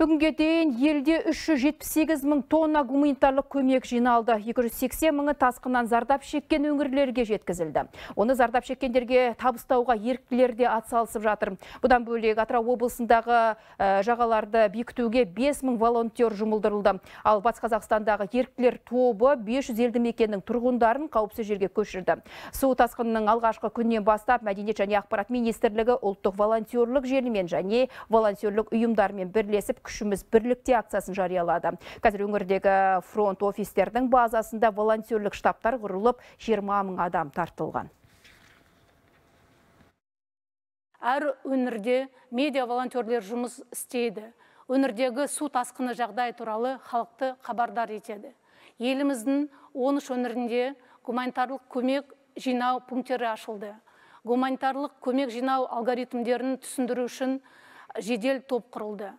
Бүгінге дейін елде 378 мың тонна гуманитарлық көмек жиналды. 280 мыңы тасқыннан зардап шеккен өңірлерге жеткізілді. Оны зардап шеккендерге табыстауға еркілерде де атсалысып жатыр. Бұдан бөлек Атырау облысындағы э, жағаларды бектуге 5 мың волонтер жұмылдырылды. Ал Батыс Қазақстандағы еркілер тобы 500 елді мекеннің тұрғындарын қауіпсіз жерге көшірді. Су тасқынының алғашқы бастап мәдениет және ақпарат министрлігі ұлттық волонтерлік желімен және волонтерлік ұйымдармен бірлесіп күшіміз бірлікте акциясын жариялады қазір өңірдегі фронт офистердің базасында волонтерлік штабтар құрылып жиырма мың адам тартылған әр өңірде медиа волонтерлер жұмыс істейді өңірдегі су тасқыны жағдай туралы халықты хабардар етеді еліміздің 13 өңірінде гуманитарлық көмек жинау пункттері ашылды гуманитарлық көмек жинау алгоритмдерін түсіндіру үшін жедел топ құрылды